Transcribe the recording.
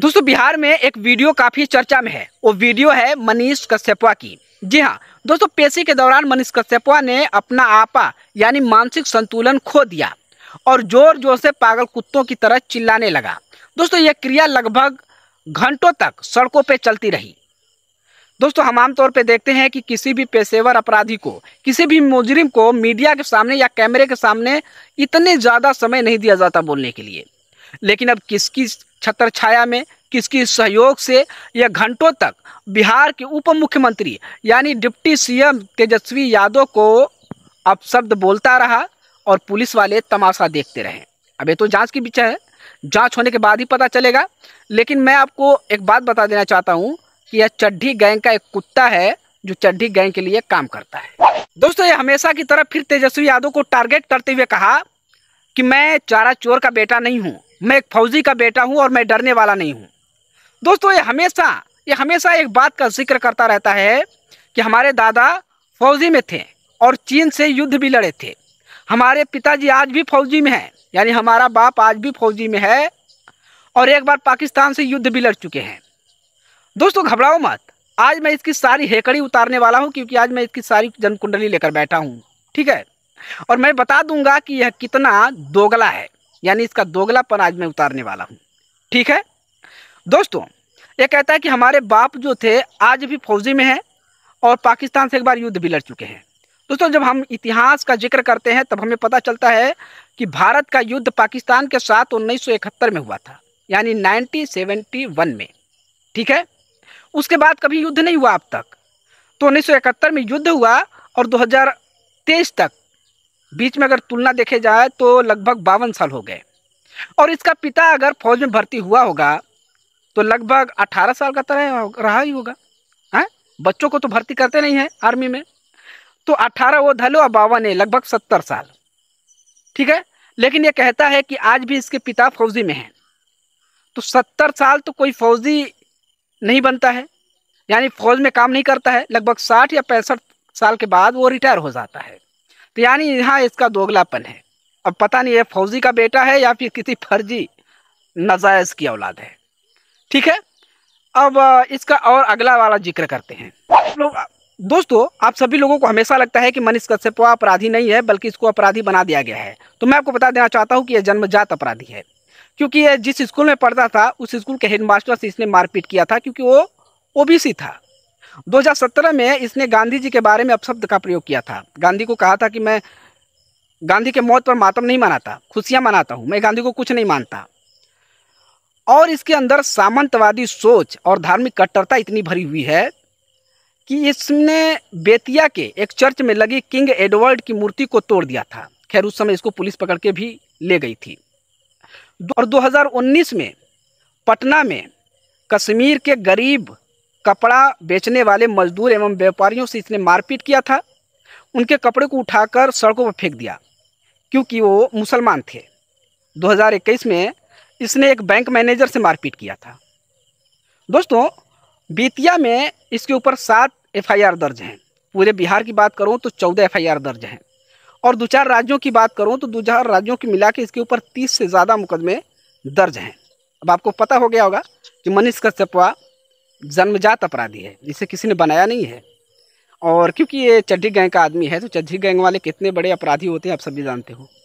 दोस्तों बिहार में एक वीडियो काफ़ी चर्चा में है वो वीडियो है मनीष कश्यपा की जी हाँ दोस्तों पेशी के दौरान मनीष कश्यपा ने अपना आपा यानी मानसिक संतुलन खो दिया और जोर जोर से पागल कुत्तों की तरह चिल्लाने लगा दोस्तों यह क्रिया लगभग घंटों तक सड़कों पर चलती रही दोस्तों हम आमतौर पर देखते हैं कि किसी भी पेशेवर अपराधी को किसी भी मुजरिम को मीडिया के सामने या कैमरे के सामने इतने ज़्यादा समय नहीं दिया जाता बोलने के लिए लेकिन अब किसकी छत्र छाया में किसकी सहयोग से यह घंटों तक बिहार के उप मुख्यमंत्री यानी डिप्टी सीएम तेजस्वी यादव को अपशब्द बोलता रहा और पुलिस वाले तमाशा देखते रहे अब ये तो जांच की विषय है जांच होने के बाद ही पता चलेगा लेकिन मैं आपको एक बात बता देना चाहता हूँ कि यह चड्ढी गैंग का एक कुत्ता है जो चड्ढी गैंग के लिए काम करता है दोस्तों ये हमेशा की तरह फिर तेजस्वी यादव को टारगेट करते हुए कहा कि मैं चारा चोर का बेटा नहीं हूँ मैं एक फौजी का बेटा हूँ और मैं डरने वाला नहीं हूँ दोस्तों ये हमेशा ये हमेशा एक बात का जिक्र करता रहता है कि हमारे दादा फौजी में थे और चीन से युद्ध भी लड़े थे हमारे पिताजी आज भी फौजी में हैं यानी हमारा बाप आज भी फौजी में है और एक बार पाकिस्तान से युद्ध भी लड़ चुके हैं दोस्तों घबराओ मत आज मैं इसकी सारी हेकड़ी उतारने वाला हूँ क्योंकि आज मैं इसकी सारी जन्म कुंडली लेकर बैठा हूँ ठीक है और मैं बता दूंगा कि यह कितना दोगला है यानी इसका दोगलापन आज मैं उतारने वाला हूँ ठीक है दोस्तों ये कहता है कि हमारे बाप जो थे आज भी फौजी में हैं और पाकिस्तान से एक बार युद्ध भी लड़ चुके हैं दोस्तों जब हम इतिहास का जिक्र करते हैं तब हमें पता चलता है कि भारत का युद्ध पाकिस्तान के साथ उन्नीस में हुआ था यानी 1971 में ठीक है उसके बाद कभी युद्ध नहीं हुआ अब तक तो उन्नीस में युद्ध हुआ और 2023 तक बीच में अगर तुलना देखे जाए तो लगभग बावन साल हो गए और इसका पिता अगर फौज में भर्ती हुआ होगा तो लगभग अठारह साल का तरह तो रहा ही होगा हैं बच्चों को तो भर्ती करते नहीं हैं आर्मी में तो अठारह वो धलो और बावन है लगभग सत्तर साल ठीक है लेकिन ये कहता है कि आज भी इसके पिता फौजी में हैं तो सत्तर साल तो कोई फौजी नहीं बनता है यानी फौज में काम नहीं करता है लगभग साठ या पैंसठ साल के बाद वो रिटायर हो जाता है तो यानी यहाँ इसका दोगलापन है अब पता नहीं ये फौजी का बेटा है या फिर किसी फर्जी नजायज़ की औलाद है ठीक है अब इसका और अगला वाला जिक्र करते हैं दोस्तों आप सभी लोगों को हमेशा लगता है कि मनीष कश्यप अपराधी नहीं है बल्कि इसको अपराधी बना दिया गया है तो मैं आपको बता देना चाहता हूँ कि यह जन्मजात अपराधी है क्योंकि यह जिस स्कूल में पढ़ता था उस स्कूल के हेडमास्टर से इसने मारपीट किया था क्योंकि वो ओबीसी था 2017 में इसने गांधी जी के बारे में अपशब्द का प्रयोग किया था गांधी को कहा था कि मैं गांधी के मौत पर मातम नहीं मनाता खुशियां मनाता हूं मैं गांधी को कुछ नहीं मानता और इसके अंदर सामंतवादी सोच और धार्मिक कट्टरता इतनी भरी हुई है कि इसने बेतिया के एक चर्च में लगी किंग एडवर्ड की मूर्ति को तोड़ दिया था खैर उस समय इसको पुलिस पकड़ के भी ले गई थी और 2019 में पटना में कश्मीर के गरीब कपड़ा बेचने वाले मजदूर एवं व्यापारियों से इसने मारपीट किया था उनके कपड़े को उठाकर सड़कों पर फेंक दिया क्योंकि वो मुसलमान थे 2021 में इसने एक बैंक मैनेजर से मारपीट किया था दोस्तों बीतिया में इसके ऊपर सात एफआईआर दर्ज हैं पूरे बिहार की बात करूँ तो चौदह एफ दर्ज हैं और दो चार राज्यों की बात करूँ तो दो चार राज्यों की मिला के इसके ऊपर तीस से ज़्यादा मुकदमे दर्ज हैं अब आपको पता हो गया होगा कि मनीष कश्यपवा जन्मजात अपराधी है इसे किसी ने बनाया नहीं है और क्योंकि ये चड्ढी गैंग का आदमी है तो चड्ढी गैंग वाले कितने बड़े अपराधी होते हैं आप सभी जानते हो